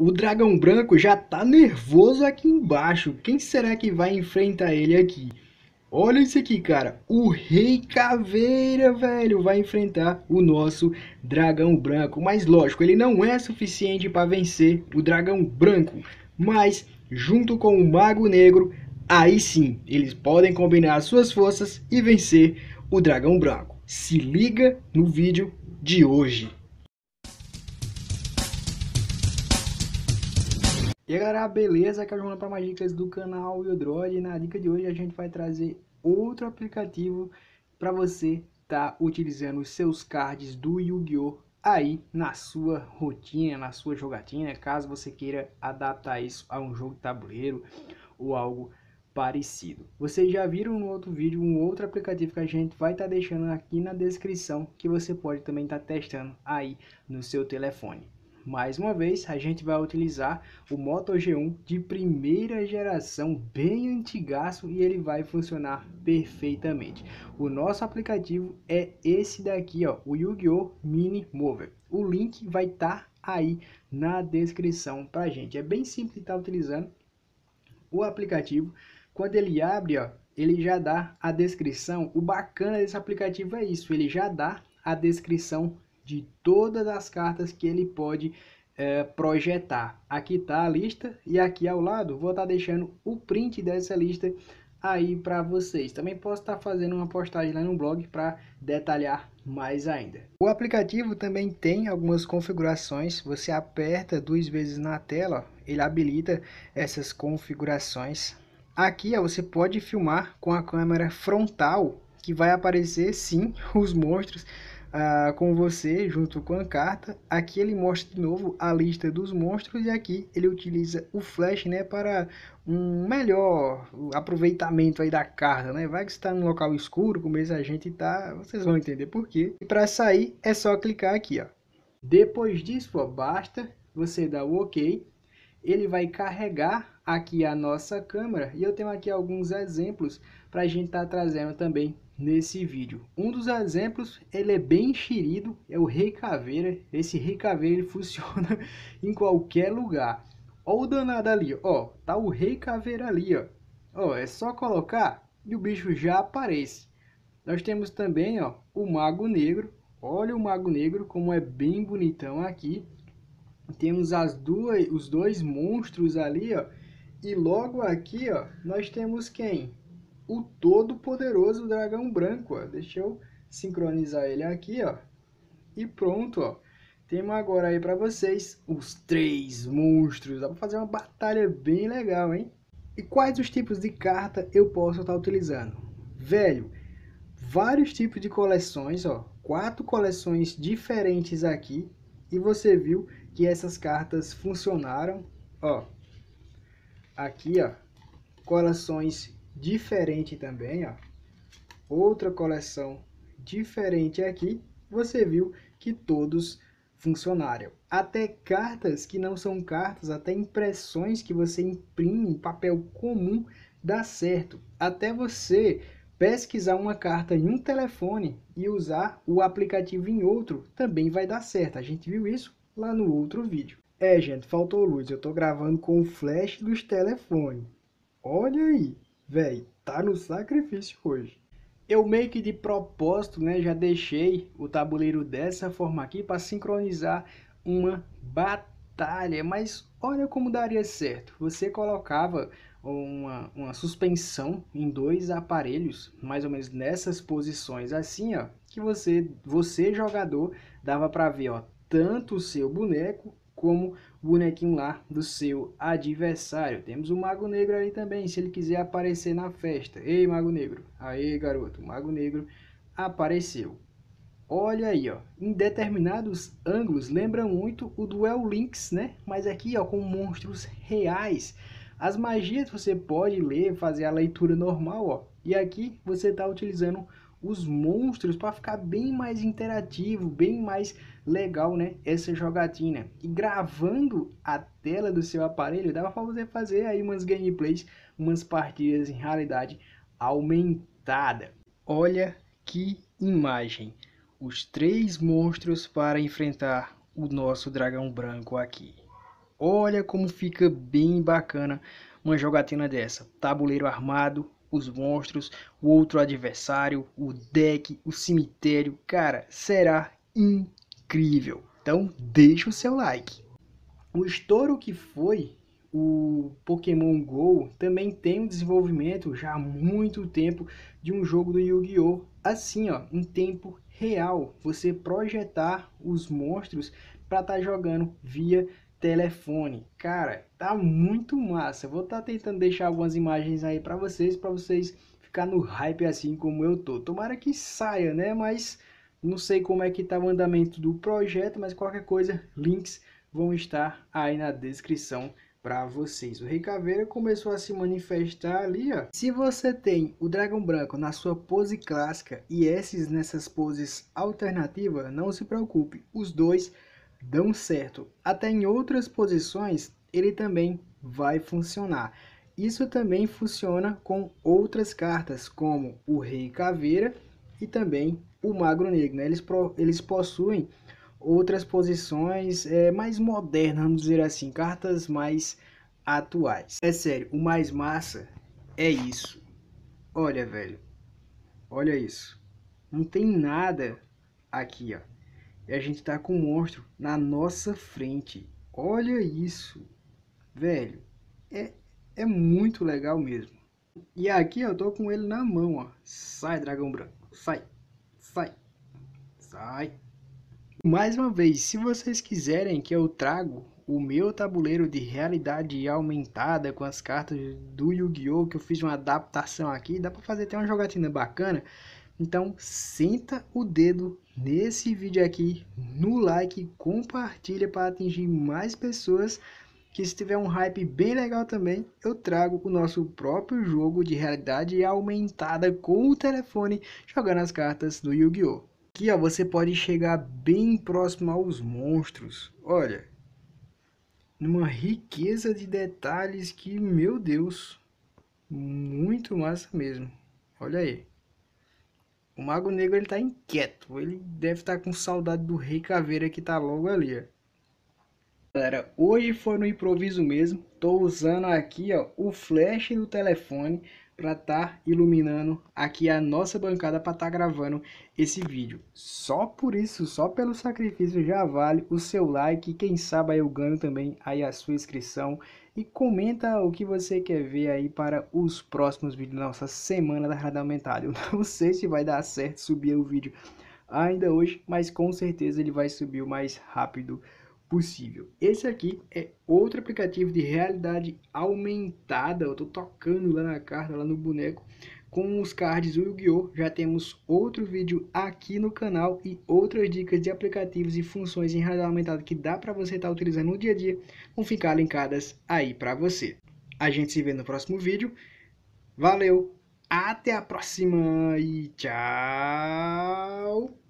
O dragão branco já tá nervoso aqui embaixo. Quem será que vai enfrentar ele aqui? Olha isso aqui, cara. O Rei Caveira, velho, vai enfrentar o nosso dragão branco. Mas lógico, ele não é suficiente para vencer o dragão branco. Mas, junto com o Mago Negro, aí sim, eles podem combinar suas forças e vencer o dragão branco. Se liga no vídeo de hoje. E aí galera, beleza? Aqui é o João para mais dicas do canal Eldroid e na dica de hoje a gente vai trazer outro aplicativo para você estar tá utilizando os seus cards do Yu-Gi-Oh! aí na sua rotina, na sua jogatina, né? caso você queira adaptar isso a um jogo de tabuleiro ou algo parecido. Vocês já viram no outro vídeo um outro aplicativo que a gente vai estar tá deixando aqui na descrição que você pode também estar tá testando aí no seu telefone mais uma vez, a gente vai utilizar o Moto G1 de primeira geração, bem antigaço, e ele vai funcionar perfeitamente. O nosso aplicativo é esse daqui, ó, o Yu-Gi-Oh! Mini Mover. O link vai estar tá aí na descrição para gente. É bem simples estar tá utilizando o aplicativo. Quando ele abre, ó, ele já dá a descrição. O bacana desse aplicativo é isso, ele já dá a descrição de todas as cartas que ele pode é, projetar. Aqui está a lista e aqui ao lado vou estar tá deixando o print dessa lista aí para vocês. Também posso estar tá fazendo uma postagem lá no blog para detalhar mais ainda. O aplicativo também tem algumas configurações, você aperta duas vezes na tela, ele habilita essas configurações. Aqui ó, você pode filmar com a câmera frontal, que vai aparecer sim os monstros ah, com você, junto com a carta. Aqui ele mostra de novo a lista dos monstros e aqui ele utiliza o flash né, para um melhor aproveitamento aí da carta. Né? Vai que está num local escuro, como esse a gente está, vocês vão entender por quê. E para sair é só clicar aqui. Ó. Depois disso, ó, basta, você dar o OK ele vai carregar aqui a nossa câmera e eu tenho aqui alguns exemplos para a gente estar tá trazendo também nesse vídeo. Um dos exemplos, ele é bem enxerido, é o rei caveira. Esse rei caveira ele funciona em qualquer lugar. Olha o danado ali, ó, tá o rei caveira ali, ó. Ó, é só colocar e o bicho já aparece. Nós temos também, ó, o mago negro. Olha o mago negro como é bem bonitão aqui. Temos as duas, os dois monstros ali, ó. E logo aqui, ó, nós temos quem? o todo-poderoso dragão branco, ó. Deixa eu sincronizar ele aqui, ó. E pronto, ó. Temos agora aí para vocês os três monstros. Dá para fazer uma batalha bem legal, hein? E quais os tipos de carta eu posso estar tá utilizando? Velho, vários tipos de coleções, ó. Quatro coleções diferentes aqui. E você viu que essas cartas funcionaram, ó. Aqui, ó. Coleções diferente também, ó. Outra coleção diferente aqui. Você viu que todos funcionaram. Até cartas que não são cartas, até impressões que você imprime em papel comum dá certo. Até você pesquisar uma carta em um telefone e usar o aplicativo em outro também vai dar certo. A gente viu isso lá no outro vídeo. É, gente, faltou luz. Eu tô gravando com o flash dos telefones. Olha aí. Véi, tá no sacrifício hoje. Eu meio que de propósito, né, já deixei o tabuleiro dessa forma aqui para sincronizar uma batalha, mas olha como daria certo. Você colocava uma, uma suspensão em dois aparelhos, mais ou menos nessas posições assim, ó, que você, você jogador, dava para ver, ó, tanto o seu boneco como bonequinho lá do seu adversário. Temos o Mago Negro ali também, se ele quiser aparecer na festa. Ei, Mago Negro. Aê, garoto. O Mago Negro apareceu. Olha aí, ó. Em determinados ângulos lembra muito o Duel Links, né? Mas aqui, ó, com monstros reais. As magias você pode ler, fazer a leitura normal, ó. E aqui você está utilizando os monstros para ficar bem mais interativo, bem mais legal, né? Essa jogatina. E gravando a tela do seu aparelho, dava para você fazer aí umas gameplays, umas partidas em realidade aumentada. Olha que imagem! Os três monstros para enfrentar o nosso dragão branco aqui. Olha como fica bem bacana uma jogatina dessa. Tabuleiro armado, os monstros, o outro adversário, o deck, o cemitério. Cara, será incrível incrível. Então, deixa o seu like. O estouro que foi o Pokémon GO também tem um desenvolvimento já há muito tempo de um jogo do Yu-Gi-Oh! Assim, ó, em tempo real, você projetar os monstros para estar tá jogando via telefone. Cara, tá muito massa. Vou estar tá tentando deixar algumas imagens aí para vocês, para vocês ficar no hype assim como eu tô. Tomara que saia, né? Mas não sei como é que está o andamento do projeto, mas qualquer coisa, links vão estar aí na descrição para vocês. O Rei Caveira começou a se manifestar ali, ó. Se você tem o Dragão Branco na sua pose clássica e esses nessas poses alternativas, não se preocupe, os dois dão certo. Até em outras posições, ele também vai funcionar. Isso também funciona com outras cartas, como o Rei Caveira e também o magro negro. Né? Eles, pro, eles possuem outras posições é, mais modernas, vamos dizer assim, cartas mais atuais. É sério, o mais massa é isso. Olha, velho. Olha isso. Não tem nada aqui, ó. E a gente tá com um monstro na nossa frente. Olha isso. Velho, é, é muito legal mesmo. E aqui eu tô com ele na mão, ó. Sai, dragão branco. Sai. Sai. Sai. Mais uma vez, se vocês quiserem que eu trago o meu tabuleiro de realidade aumentada com as cartas do Yu-Gi-Oh! que eu fiz uma adaptação aqui, dá para fazer até uma jogatina bacana. Então, senta o dedo nesse vídeo aqui, no like, compartilha para atingir mais pessoas que se tiver um hype bem legal também, eu trago o nosso próprio jogo de realidade aumentada com o telefone jogando as cartas do Yu-Gi-Oh! Aqui ó, você pode chegar bem próximo aos monstros, olha, numa riqueza de detalhes que, meu Deus, muito massa mesmo, olha aí. O Mago Negro ele tá inquieto, ele deve estar tá com saudade do Rei Caveira que tá logo ali, ó galera, hoje foi no improviso mesmo, tô usando aqui ó, o flash do telefone para estar tá iluminando aqui a nossa bancada para estar tá gravando esse vídeo. Só por isso, só pelo sacrifício já vale o seu like, quem sabe eu ganho também aí a sua inscrição e comenta o que você quer ver aí para os próximos vídeos da nossa semana da Radar Aumentada. Eu não sei se vai dar certo subir o vídeo ainda hoje, mas com certeza ele vai subir o mais rápido possível possível. Esse aqui é outro aplicativo de realidade aumentada. Eu tô tocando lá na carta, lá no boneco. Com os cards do Yu-Gi-Oh! já temos outro vídeo aqui no canal e outras dicas de aplicativos e funções em realidade aumentada que dá para você estar tá utilizando no dia a dia vão ficar linkadas aí para você. A gente se vê no próximo vídeo. Valeu, até a próxima e tchau!